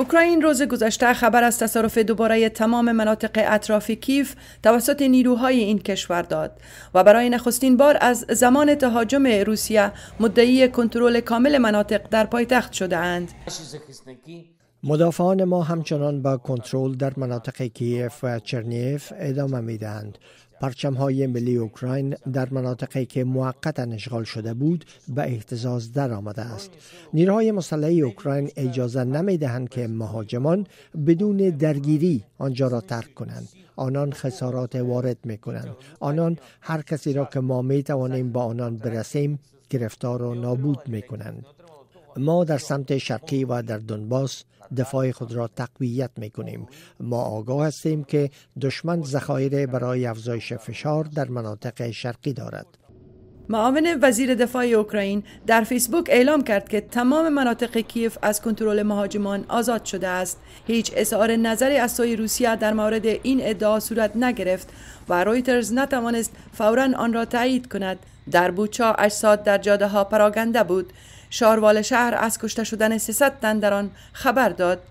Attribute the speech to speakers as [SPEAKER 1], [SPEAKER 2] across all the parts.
[SPEAKER 1] اوکراین روز گذشته خبر از تصرف دوباره تمام مناطق اطراف کیف توسط نیروهای این کشور داد و برای نخستین بار از زمان تهاجم روسیه مدعی کنترل کامل مناطق در پایتخت شده اند.
[SPEAKER 2] مدافعان ما همچنان با کنترل در مناطق کیف و چرنیف ادامه می دهند. پرچم های ملی اوکراین در مناطقی که موقتا اشغال شده بود به احتزاز در آمده است. نیروهای مسلح اوکراین اجازه نمی دهند که مهاجمان بدون درگیری آنجا را ترک کنند. آنان خسارات وارد می کنند. آنان هر کسی را که ما می توانیم با آنان برسیم گرفتار و نابود می کنند. ما در سمت شرقی و در دنباس دفاع خود را تقویت می کنیم. ما آگاه هستیم که دشمن ذخایر برای افزایش فشار در مناطق شرقی دارد.
[SPEAKER 1] معاون وزیر دفاع اوکراین در فیسبوک اعلام کرد که تمام مناطق کیف از کنترل مهاجمان آزاد شده است. هیچ اظهار نظری از سوی روسیه در مورد این ادعا صورت نگرفت و رویترز نتوانست فورا آن را تایید کند. در بوچا اجساد در جاده ها پراگنده بود. شاروال شهر از کشته شدن 300 تن در آن خبر داد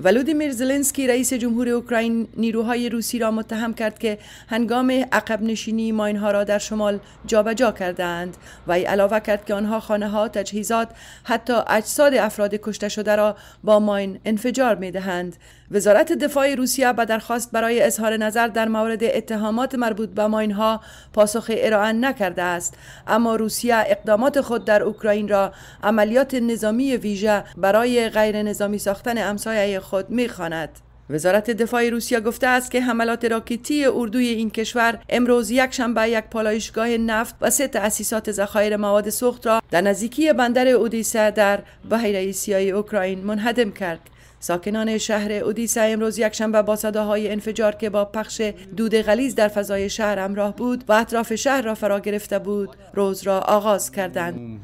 [SPEAKER 1] ولودیمیر زلنسکی رئیس جمهور اوکراین نیروهای روسی را متهم کرد که هنگام عقب نشینی ها را در شمال جابجا کردند ای علاوه کرد که آنها خانه ها تجهیزات حتی اجساد افراد کشته شده را با ماین انفجار می دهند وزارت دفاع روسیه به درخواست برای اظهار نظر در مورد اتهامات مربوط به ها پاسخ ارائه نکرده است اما روسیه اقدامات خود در اوکراین را عملیات نظامی ویژه برای غیر نظامی ساختن امسایه خود میخواند وزارت دفاع روسیه گفته است که حملات راکتی اردوی این کشور امروز یک شنبه یک پالایشگاه نفت و سه تأسیسات ذخایر مواد سوخت را در نزدیکی بندر اودیسه در بحیره سیای اوکراین منهدم کرد ساکنان شهر اودیسه امروز شنبه با صداهای انفجار که با پخش دود غلیز در فضای شهر همراه بود و اطراف شهر را فرا گرفته بود روز را آغاز کردند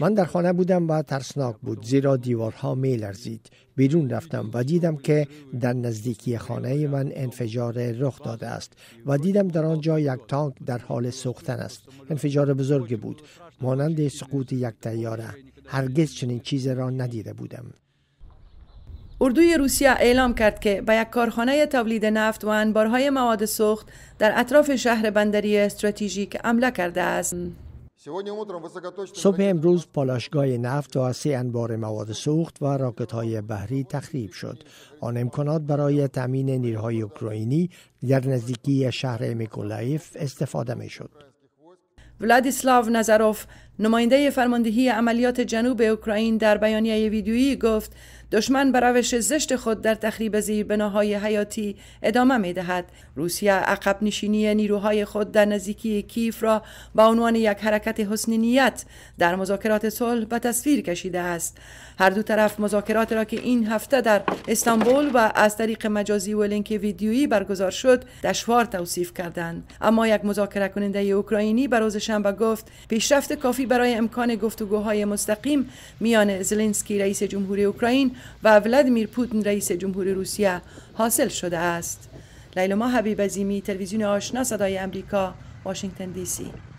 [SPEAKER 2] من در خانه بودم و ترسناک بود زیرا دیوارها میلرزید. لرزید بیرون رفتم و دیدم که در نزدیکی خانه من انفجار رخ داده است و دیدم در آنجا یک تانک در حال سوختن است انفجار بزرگی بود مانند سقوط یک تیاره هرگز چنین چیزی را ندیده بودم
[SPEAKER 1] اردوی روسیه اعلام کرد که به یک کارخانه تولید نفت و انبارهای مواد سوخت در اطراف شهر بندری استراتژیک حمله کرده است. صبح
[SPEAKER 2] امروز پالاشگاه نفت و سه انبار مواد سوخت و راکت های بحری تخریب شد. آن امکانات برای تامین نیرهای اوکراینی در نزدیکی شهر میکولایف استفاده می شد.
[SPEAKER 1] ولادیسلاو نظروف نماینده فرماندهی عملیات جنوب اوکراین در بیانیه ویدیویی گفت دشمن به روش زشت خود در تخریب زیربناهای حیاتی ادامه می دهد. روسیه عقب نشینی نیروهای خود در نزدیکی کیف را به عنوان یک حرکت حسن نیت در مذاکرات صلح به تصویر کشیده است. هر دو طرف مذاکرات را که این هفته در استانبول و از طریق مجازی و لینک ویدیویی برگزار شد، دشوار توصیف کردند. اما یک مذاکره کننده اوکراینی به روز شنبه گفت پیشرفت کافی برای امکان گفتگوهای مستقیم میان زلنسکی رئیس جمهور اوکراین و ولادیمیر پوتین رئیس جمهور روسیه حاصل شده است لیلما حبیب زیمی، تلویزیون آشنا صدای امریکا واشنگتن دی سی